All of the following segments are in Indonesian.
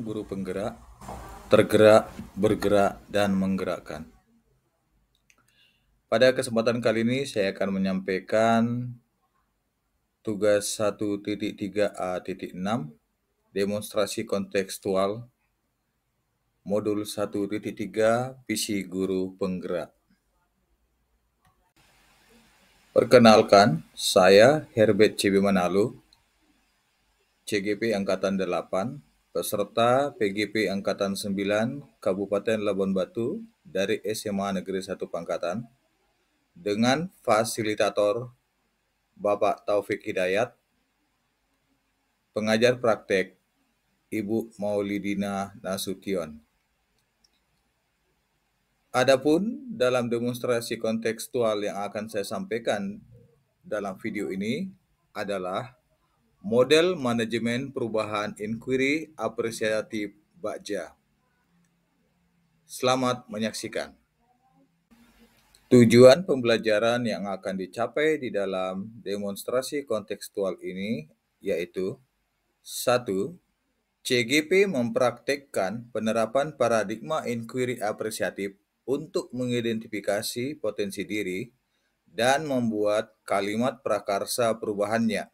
guru penggerak, tergerak, bergerak, dan menggerakkan. Pada kesempatan kali ini saya akan menyampaikan tugas 1.3a.6 demonstrasi kontekstual modul 1.3 visi guru penggerak. Perkenalkan, saya Herbert Cibimanalu, CGP Angkatan 8, Peserta PGP Angkatan 9 Kabupaten Labuan Batu dari SMA Negeri 1 Pangkatan dengan fasilitator Bapak Taufik Hidayat, pengajar praktek Ibu Maulidina Nasution. Adapun dalam demonstrasi kontekstual yang akan saya sampaikan dalam video ini adalah Model Manajemen Perubahan Inquiry Apresiatif Bakja. Selamat menyaksikan. Tujuan pembelajaran yang akan dicapai di dalam demonstrasi kontekstual ini yaitu 1. CGP mempraktekkan penerapan paradigma inquiry apresiatif untuk mengidentifikasi potensi diri dan membuat kalimat prakarsa perubahannya.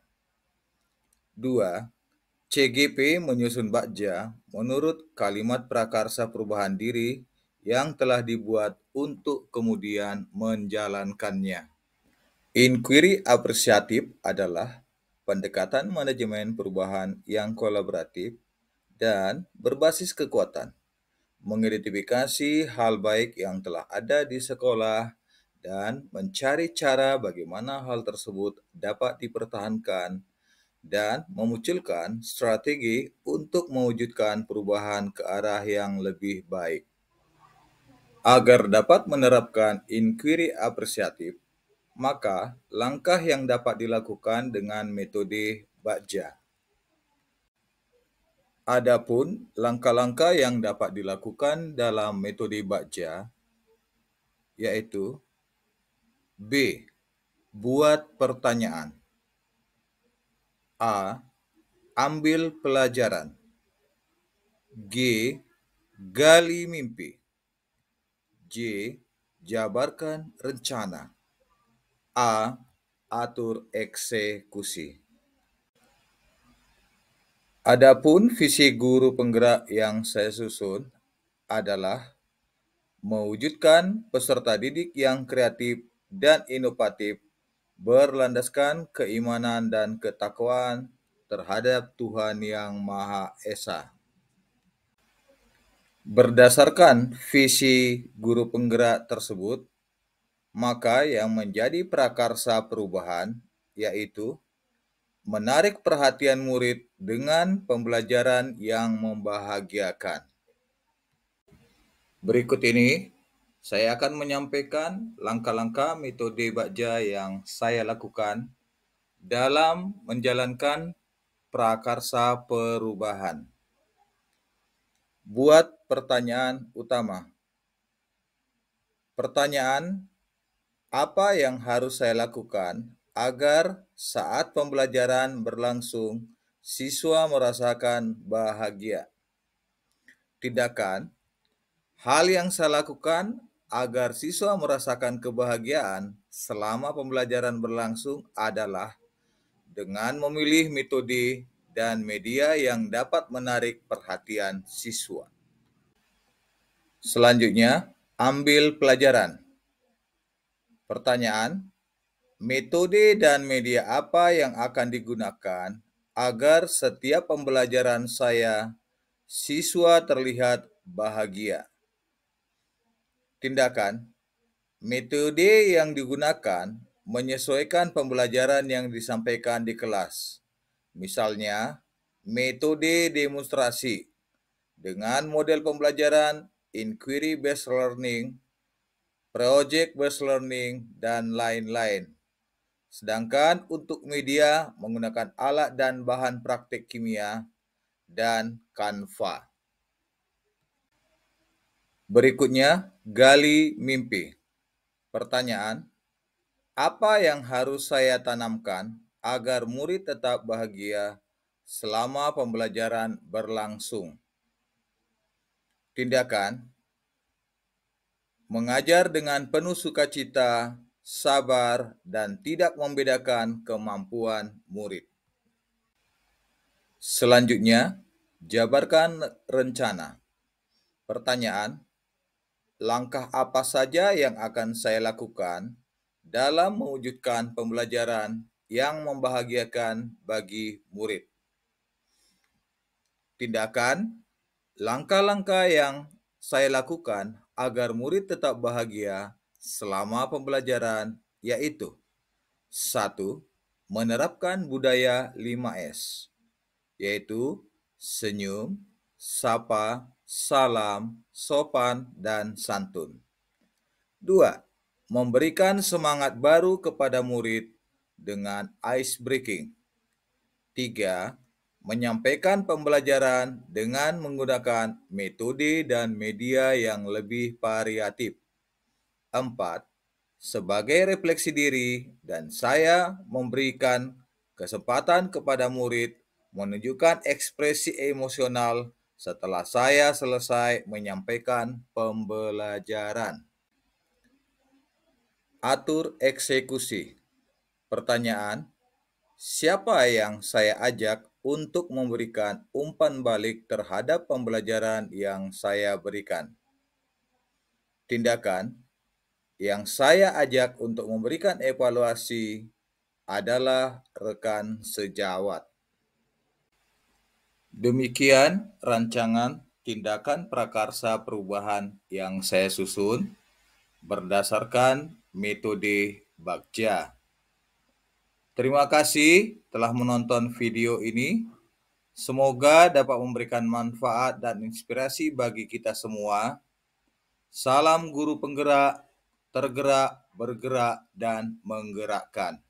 2. CGP menyusun bakja menurut kalimat prakarsa perubahan diri yang telah dibuat untuk kemudian menjalankannya. Inquiry apresiatif adalah pendekatan manajemen perubahan yang kolaboratif dan berbasis kekuatan, mengidentifikasi hal baik yang telah ada di sekolah dan mencari cara bagaimana hal tersebut dapat dipertahankan dan memunculkan strategi untuk mewujudkan perubahan ke arah yang lebih baik. Agar dapat menerapkan inquiry apresiatif, maka langkah yang dapat dilakukan dengan metode Baja. Adapun langkah-langkah yang dapat dilakukan dalam metode Baja yaitu B. Buat pertanyaan A. Ambil pelajaran. G. Gali mimpi. J. Jabarkan rencana. A. Atur eksekusi. Adapun visi guru penggerak yang saya susun adalah mewujudkan peserta didik yang kreatif dan inovatif berlandaskan keimanan dan ketakwaan terhadap Tuhan Yang Maha Esa. Berdasarkan visi guru penggerak tersebut, maka yang menjadi prakarsa perubahan yaitu menarik perhatian murid dengan pembelajaran yang membahagiakan. Berikut ini saya akan menyampaikan langkah-langkah metode bakja yang saya lakukan dalam menjalankan prakarsa perubahan. Buat pertanyaan utama. Pertanyaan, apa yang harus saya lakukan agar saat pembelajaran berlangsung siswa merasakan bahagia? Tindakan, hal yang saya lakukan agar siswa merasakan kebahagiaan selama pembelajaran berlangsung adalah dengan memilih metode dan media yang dapat menarik perhatian siswa. Selanjutnya, ambil pelajaran. Pertanyaan, metode dan media apa yang akan digunakan agar setiap pembelajaran saya siswa terlihat bahagia? tindakan, metode yang digunakan menyesuaikan pembelajaran yang disampaikan di kelas. Misalnya, metode demonstrasi dengan model pembelajaran inquiry based learning, project based learning dan lain-lain. Sedangkan untuk media menggunakan alat dan bahan praktik kimia dan kanva. Berikutnya, Gali mimpi. Pertanyaan: Apa yang harus saya tanamkan agar murid tetap bahagia selama pembelajaran berlangsung? Tindakan: Mengajar dengan penuh sukacita, sabar, dan tidak membedakan kemampuan murid. Selanjutnya, jabarkan rencana. Pertanyaan: langkah apa saja yang akan saya lakukan dalam mewujudkan pembelajaran yang membahagiakan bagi murid. Tindakan, langkah-langkah yang saya lakukan agar murid tetap bahagia selama pembelajaran yaitu 1. Menerapkan budaya 5S yaitu senyum, sapa, salam, sopan, dan santun. 2. Memberikan semangat baru kepada murid dengan ice breaking. 3. Menyampaikan pembelajaran dengan menggunakan metode dan media yang lebih variatif. 4. Sebagai refleksi diri dan saya memberikan kesempatan kepada murid menunjukkan ekspresi emosional setelah saya selesai menyampaikan pembelajaran. Atur eksekusi. Pertanyaan, siapa yang saya ajak untuk memberikan umpan balik terhadap pembelajaran yang saya berikan? Tindakan yang saya ajak untuk memberikan evaluasi adalah rekan sejawat. Demikian rancangan tindakan prakarsa perubahan yang saya susun berdasarkan metode Bagja. Terima kasih telah menonton video ini. Semoga dapat memberikan manfaat dan inspirasi bagi kita semua. Salam guru penggerak, tergerak, bergerak, dan menggerakkan.